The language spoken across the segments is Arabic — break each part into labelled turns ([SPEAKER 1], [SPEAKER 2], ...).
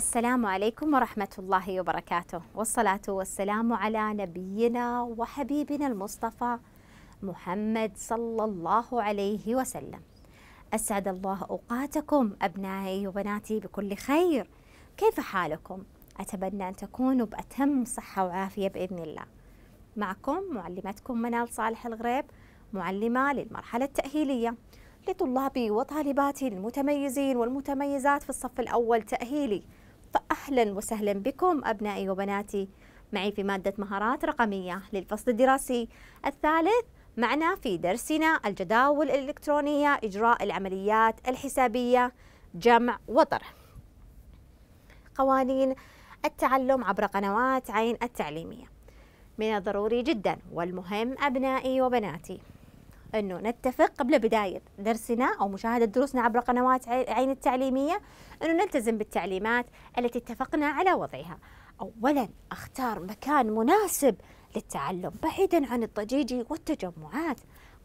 [SPEAKER 1] السلام عليكم ورحمة الله وبركاته والصلاة والسلام على نبينا وحبيبنا المصطفى محمد صلى الله عليه وسلم أسعد الله أوقاتكم أبنائي وبناتي بكل خير كيف حالكم؟ أتمنى أن تكونوا بأتم صحة وعافية بإذن الله معكم معلمتكم منال صالح الغريب معلمة للمرحلة التأهيلية لطلابي وطالباتي المتميزين والمتميزات في الصف الأول تأهيلي فأهلا وسهلا بكم أبنائي وبناتي معي في مادة مهارات رقمية للفصل الدراسي الثالث معنا في درسنا الجداول الإلكترونية إجراء العمليات الحسابية جمع وطرح قوانين التعلم عبر قنوات عين التعليمية من الضروري جدا والمهم أبنائي وبناتي أنه نتفق قبل بداية درسنا أو مشاهدة دروسنا عبر قنوات عين التعليمية أنه نلتزم بالتعليمات التي اتفقنا على وضعها أولا أختار مكان مناسب للتعلم بعيدا عن الضجيج والتجمعات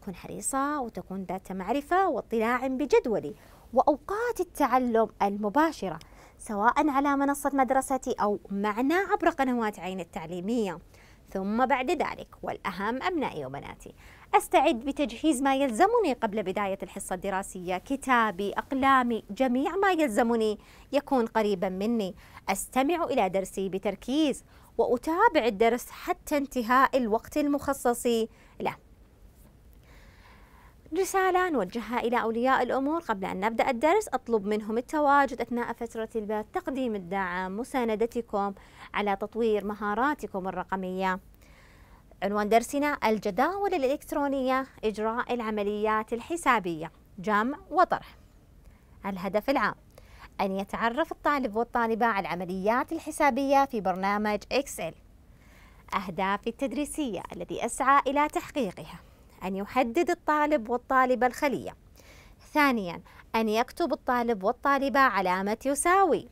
[SPEAKER 1] كن حريصة وتكون ذات معرفة واطلاع بجدولي وأوقات التعلم المباشرة سواء على منصة مدرستي أو معنا عبر قنوات عين التعليمية ثم بعد ذلك والأهم أبنائي وبناتي أستعد بتجهيز ما يلزمني قبل بداية الحصة الدراسية كتابي أقلامي جميع ما يلزمني يكون قريبا مني أستمع إلى درسي بتركيز وأتابع الدرس حتى انتهاء الوقت المخصص له رسالة نوجهها إلى أولياء الأمور قبل أن نبدأ الدرس أطلب منهم التواجد أثناء فترة البث تقديم الدعم مساندتكم على تطوير مهاراتكم الرقمية عنوان درسنا الجداول الإلكترونية إجراء العمليات الحسابية جمع وطرح الهدف العام أن يتعرف الطالب والطالبة على العمليات الحسابية في برنامج إكسل أهداف التدريسية التي أسعى إلى تحقيقها أن يحدد الطالب والطالبة الخلية ثانيا أن يكتب الطالب والطالبة علامة يساوي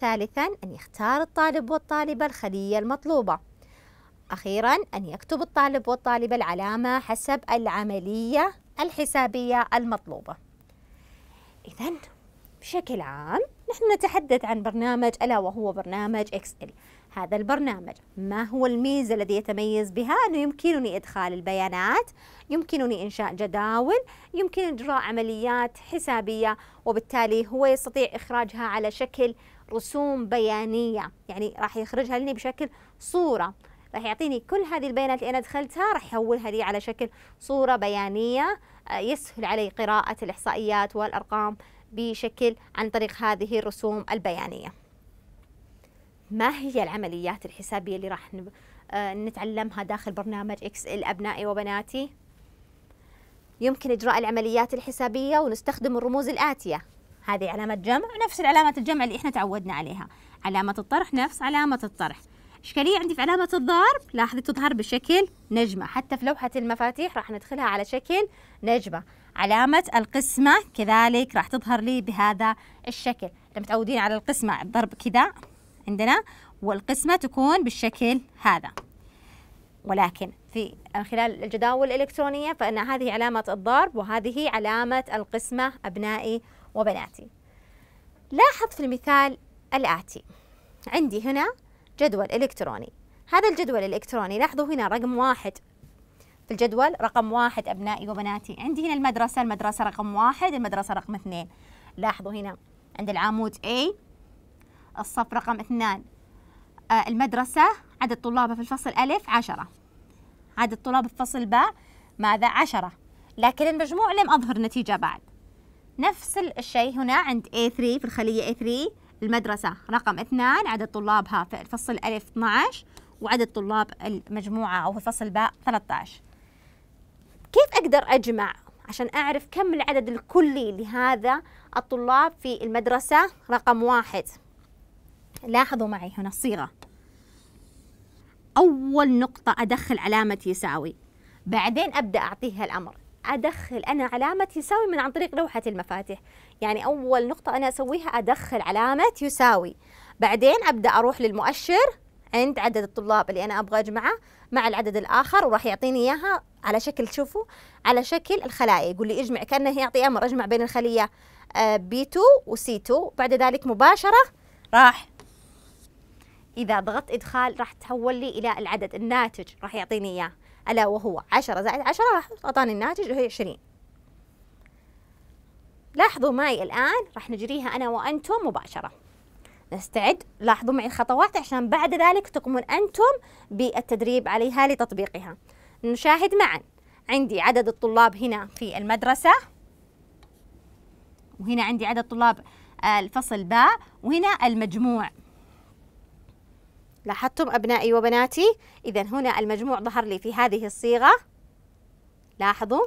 [SPEAKER 1] ثالثا أن يختار الطالب والطالبة الخلية المطلوبة أخيرا أن يكتب الطالب والطالبة العلامة حسب العملية الحسابية المطلوبة إذا بشكل عام نحن نتحدث عن برنامج ألا وهو برنامج إكسل هذا البرنامج ما هو الميزة الذي يتميز بها أنه يمكنني إدخال البيانات يمكنني إنشاء جداول يمكن إجراء عمليات حسابية وبالتالي هو يستطيع إخراجها على شكل رسوم بيانية يعني راح يخرجها لي بشكل صورة راح يعطيني كل هذه البيانات اللي أنا دخلتها راح يحولها لي على شكل صورة بيانية آه، يسهل علي قراءة الإحصائيات والأرقام بشكل عن طريق هذه الرسوم البيانيه ما هي العمليات الحسابية اللي راح آه، نتعلمها داخل برنامج اكس ال أبنائي وبناتي يمكن إجراء العمليات الحسابية ونستخدم الرموز الآتية هذه علامة جمع نفس علامة الجمع اللي إحنا تعودنا عليها علامة الطرح نفس علامة الطرح إشكالية عندي في علامة الضرب لاحظي تظهر بشكل نجمة حتى في لوحة المفاتيح راح ندخلها على شكل نجمة علامة القسمة كذلك راح تظهر لي بهذا الشكل لما تعودين على القسمة الضرب كذا عندنا والقسمة تكون بالشكل هذا ولكن في خلال الجداول الإلكترونية فإن هذه علامة الضرب وهذه علامة القسمة أبنائي وبناتي لاحظ في المثال الآتي عندي هنا جدول إلكتروني هذا الجدول الإلكتروني لاحظوا هنا رقم واحد في الجدول رقم واحد أبنائي وبناتي عندي هنا المدرسة المدرسة رقم واحد المدرسة رقم اثنين لاحظوا هنا عند العمود A الصف رقم اثنان آه، المدرسة عدد طلابها في الفصل ألف عشرة عدد طلاب الفصل باء ماذا عشرة لكن المجموع لم أظهر نتيجة بعد نفس الشيء هنا عند A3 في الخلية A3 المدرسة رقم اثنان عدد طلابها في الفصل ألف 12 وعدد طلاب المجموعة أو في الفصل باء 13 كيف أقدر أجمع عشان أعرف كم العدد الكلي لهذا الطلاب في المدرسة رقم واحد لاحظوا معي هنا الصيغة أول نقطة أدخل علامة يساوي بعدين أبدأ أعطيها الأمر أدخل أنا علامة يساوي من عن طريق لوحة المفاتيح يعني أول نقطة أنا أسويها أدخل علامة يساوي بعدين أبدأ أروح للمؤشر عند عدد الطلاب اللي أنا أبغى أجمعه مع العدد الآخر وراح يعطيني إياها على شكل شوفوا على شكل الخلايا يقول لي اجمع كأنه يعطي أمر أجمع بين الخلية بي 2 وسي 2 بعد ذلك مباشرة راح إذا ضغطت إدخال راح تحول لي إلى العدد الناتج راح يعطيني إياه ألا وهو 10 زائد 10 راح أعطاني الناتج وهي 20 لاحظوا معي الآن راح نجريها أنا وأنتم مباشرة نستعد لاحظوا معي الخطوات عشان بعد ذلك تقومون أنتم بالتدريب عليها لتطبيقها نشاهد معا عندي عدد الطلاب هنا في المدرسة وهنا عندي عدد طلاب آه، الفصل باء وهنا المجموع لاحظتم أبنائي وبناتي إذا هنا المجموع ظهر لي في هذه الصيغة لاحظوا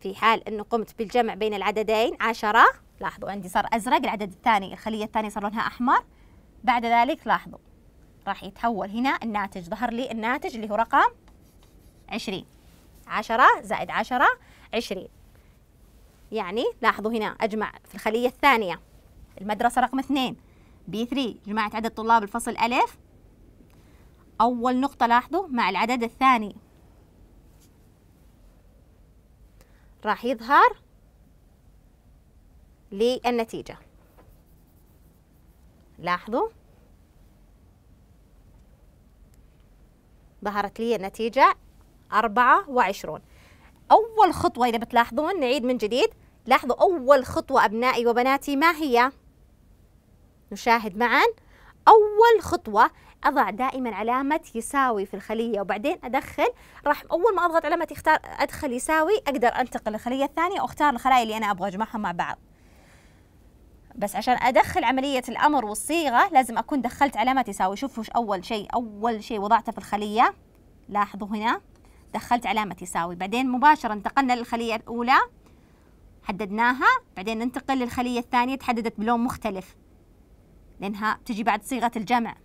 [SPEAKER 1] في حال أنه قمت بالجمع بين العددين عشرة لاحظوا عندي صار أزرق العدد الثاني الخلية الثانية صار لونها أحمر بعد ذلك لاحظوا راح يتحول هنا الناتج ظهر لي الناتج اللي هو رقم عشرين عشرة زائد عشرة عشرين يعني لاحظوا هنا أجمع في الخلية الثانية المدرسة رقم اثنين بي 3 جماعة عدد طلاب الفصل ألف أول نقطة لاحظوا مع العدد الثاني راح يظهر للنتيجة لاحظوا ظهرت لي النتيجة 24 أول خطوة إذا بتلاحظون نعيد من جديد لاحظوا أول خطوة أبنائي وبناتي ما هي؟ نشاهد معا أول خطوة أضع دائما علامة يساوي في الخلية وبعدين أدخل راح أول ما أضغط علامة يختار أدخل يساوي أقدر أنتقل للخلية الثانية وأختار الخلايا اللي أنا أبغى أجمعها مع بعض بس عشان أدخل عملية الأمر والصيغة لازم أكون دخلت علامة يساوي شوفوا أول شيء أول شيء وضعته في الخلية لاحظوا هنا دخلت علامة يساوي بعدين مباشرة انتقلنا للخلية الأولى حددناها بعدين ننتقل للخلية الثانية تحددت بلون مختلف لأنها تجي بعد صيغة الجمع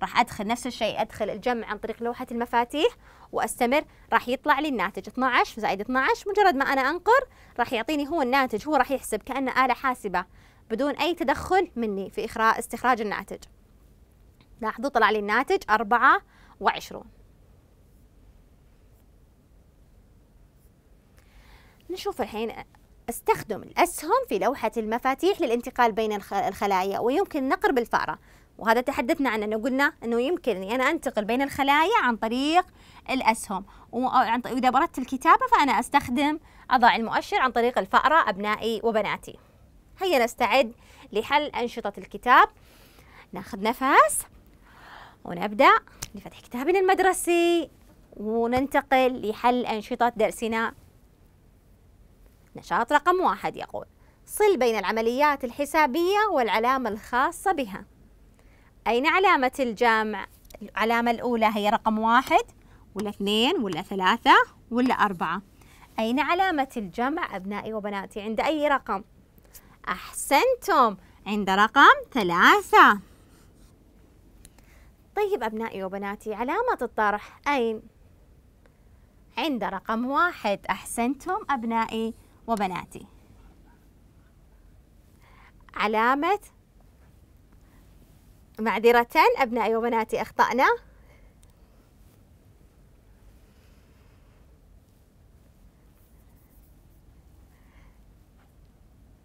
[SPEAKER 1] راح أدخل نفس الشيء أدخل الجمع عن طريق لوحة المفاتيح وأستمر راح يطلع لي الناتج 12 زائد 12 مجرد ما أنا أنقر راح يعطيني هو الناتج هو راح يحسب كأنه آلة حاسبة بدون أي تدخل مني في استخراج الناتج لاحظوا طلع لي الناتج 24 نشوف الحين استخدم الأسهم في لوحة المفاتيح للانتقال بين الخلايا ويمكن نقر بالفأرة وهذا تحدثنا عنه أنه قلنا أنه يمكن أني أنا أنتقل بين الخلايا عن طريق الأسهم وإذا أردت الكتابة فأنا أستخدم أضع المؤشر عن طريق الفأرة أبنائي وبناتي هيا نستعد لحل أنشطة الكتاب ناخذ نفس ونبدأ لفتح كتابنا المدرسي وننتقل لحل أنشطة درسنا نشاط رقم واحد يقول صل بين العمليات الحسابية والعلامة الخاصة بها أين علامة الجمع؟ العلامة الأولى هي رقم واحد ولا اثنين ولا ثلاثة ولا أربعة أين علامة الجمع أبنائي وبناتي عند أي رقم؟ أحسنتم عند رقم ثلاثة طيب أبنائي وبناتي علامة الطرح أين؟ عند رقم واحد أحسنتم أبنائي وبناتي علامة معذرة أبنائي وبناتي أخطأنا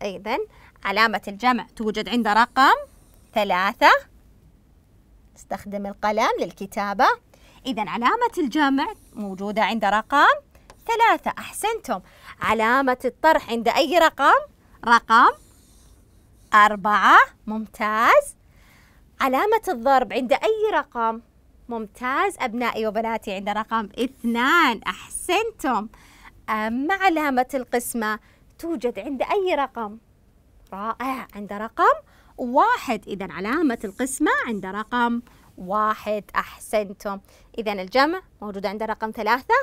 [SPEAKER 1] أيضا علامة الجمع توجد عند رقم ثلاثة استخدم القلم للكتابة إذا علامة الجمع موجودة عند رقم ثلاثة أحسنتم علامة الطرح عند أي رقم؟ رقم أربعة ممتاز علامة الضرب عند أي رقم؟ ممتاز أبنائي وبناتي عند رقم اثنان أحسنتم أما علامة القسمة توجد عند أي رقم؟ رائع عند رقم واحد إذا علامة القسمة عند رقم واحد أحسنتم إذا الجمع موجود عند رقم ثلاثة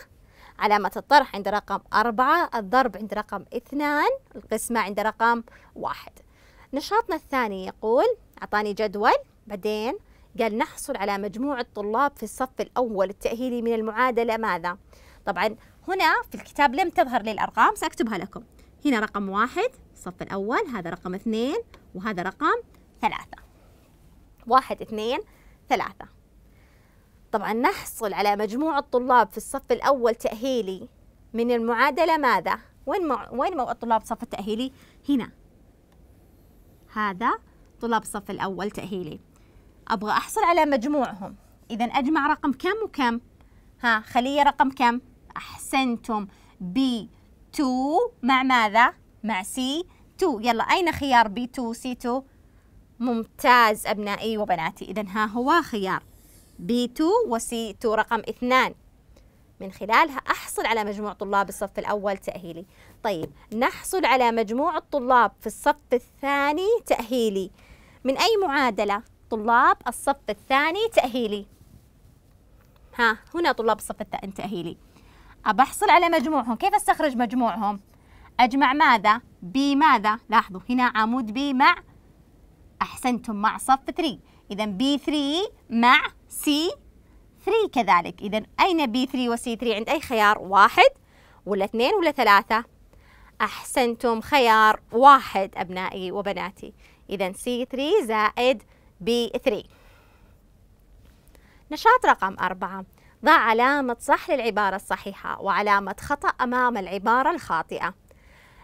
[SPEAKER 1] علامة الطرح عند رقم أربعة الضرب عند رقم اثنان القسمة عند رقم واحد نشاطنا الثاني يقول أعطاني جدول بعدين قال نحصل على مجموع الطلاب في الصف الأول التأهيلي من المعادلة ماذا؟ طبعا هنا في الكتاب لم تظهر لي الأرقام سأكتبها لكم هنا رقم واحد الصف الأول هذا رقم اثنين وهذا رقم ثلاثة واحد اثنين ثلاثة طبعا نحصل على مجموع الطلاب في الصف الأول تأهيلي من المعادلة ماذا؟ وين مو... وين مو... طلاب الصف التأهيلي؟ هنا هذا طلاب الصف الأول تأهيلي أبغى أحصل على مجموعهم إذا أجمع رقم كم وكم؟ ها خلية رقم كم؟ أحسنتم بي 2 مع ماذا؟ مع سي 2 يلا أين خيار بي 2 سي 2 ممتاز أبنائي وبناتي إذا ها هو خيار B2 c 2 رقم اثنان من خلالها أحصل على مجموع طلاب الصف الأول تأهيلي طيب نحصل على مجموع الطلاب في الصف الثاني تأهيلي من أي معادلة؟ طلاب الصف الثاني تأهيلي ها هنا طلاب الصف الثاني تأهيلي أبحصل على مجموعهم كيف أستخرج مجموعهم؟ أجمع ماذا؟ بماذا؟ لاحظوا هنا عمود بي مع أحسنتم مع صف 3 إذا B3 مع C3 كذلك إذا أين B3 و C3 عند أي خيار واحد ولا اثنين ولا ثلاثة أحسنتم خيار واحد أبنائي وبناتي إذا C3 زائد B3 نشاط رقم أربعة ضع علامة صح للعبارة الصحيحة وعلامة خطأ أمام العبارة الخاطئة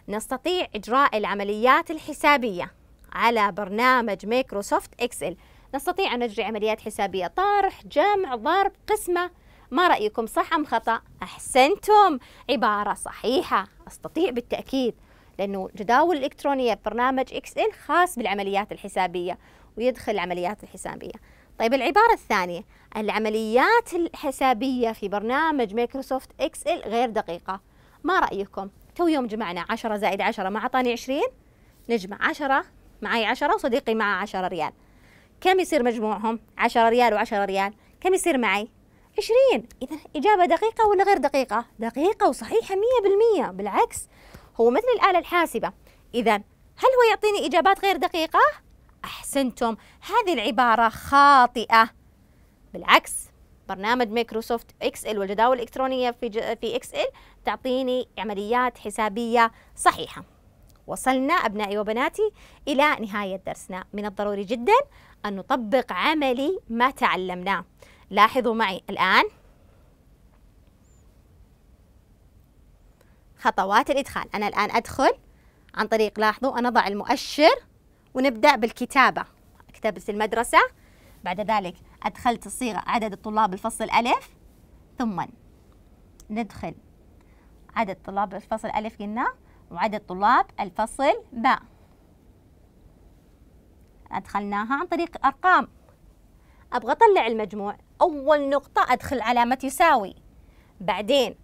[SPEAKER 1] نستطيع إجراء العمليات الحسابية على برنامج مايكروسوفت إكسل نستطيع أن نجري عمليات حسابية طرح جمع ضرب قسمة ما رأيكم صح أم خطأ؟ أحسنتم عبارة صحيحة أستطيع بالتأكيد لأنه جداول الإلكترونية برنامج إكسل خاص بالعمليات الحسابية ويدخل العمليات الحسابية طيب العبارة الثانية العمليات الحسابية في برنامج مايكروسوفت إكسل غير دقيقة ما رأيكم؟ تو يوم جمعنا 10 زائد 10 ما أعطاني 20 نجمع 10 معي 10 وصديقي معه 10 ريال كم يصير مجموعهم 10 ريال و10 ريال كم يصير معي 20 إذا إجابة دقيقة ولا غير دقيقة دقيقة وصحيحة 100% بالعكس هو مثل الآلة الحاسبة إذا هل هو يعطيني إجابات غير دقيقة؟ أحسنتم هذه العبارة خاطئة بالعكس برنامج مايكروسوفت ال والجداول الإلكترونية في في اكسل تعطيني عمليات حسابية صحيحة وصلنا أبنائي وبناتي إلى نهاية درسنا من الضروري جدا أن نطبق عملي ما تعلمناه لاحظوا معي الآن خطوات الإدخال أنا الآن أدخل عن طريق لاحظوا أنا أضع المؤشر ونبدأ بالكتابة كتبت المدرسة بعد ذلك أدخلت الصيغة عدد الطلاب الفصل ألف ثم ندخل عدد طلاب الفصل ألف قلنا وعدد طلاب الفصل باء أدخلناها عن طريق أرقام أبغى أطلع المجموع أول نقطة أدخل علامة يساوي بعدين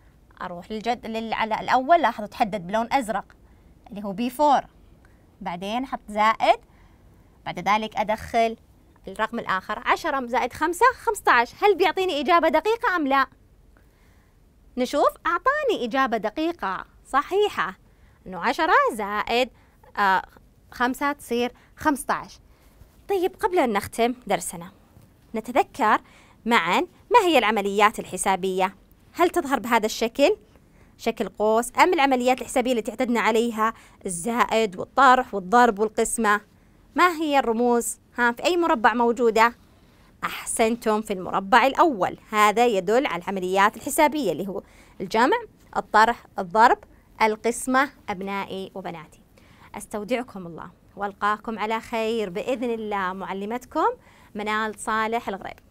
[SPEAKER 1] أروح للجد على الأول لاحظوا تحدد بلون أزرق اللي هو بي 4 بعدين أحط زائد بعد ذلك أدخل الرقم الآخر عشرة زائد خمسة عشر هل بيعطيني إجابة دقيقة أم لا؟ نشوف أعطاني إجابة دقيقة صحيحة انه 10 زائد آه خمسة تصير 15 طيب قبل ان نختم درسنا نتذكر معا ما هي العمليات الحسابية هل تظهر بهذا الشكل؟ شكل قوس أم العمليات الحسابية التي اعتدنا عليها الزائد والطرح والضرب والقسمة ما هي الرموز؟ ها في أي مربع موجودة؟ أحسنتم في المربع الأول هذا يدل على العمليات الحسابية اللي هو الجمع الطرح الضرب القسمة أبنائي وبناتي أستودعكم الله والقاكم على خير باذن الله معلمتكم منال صالح الغريب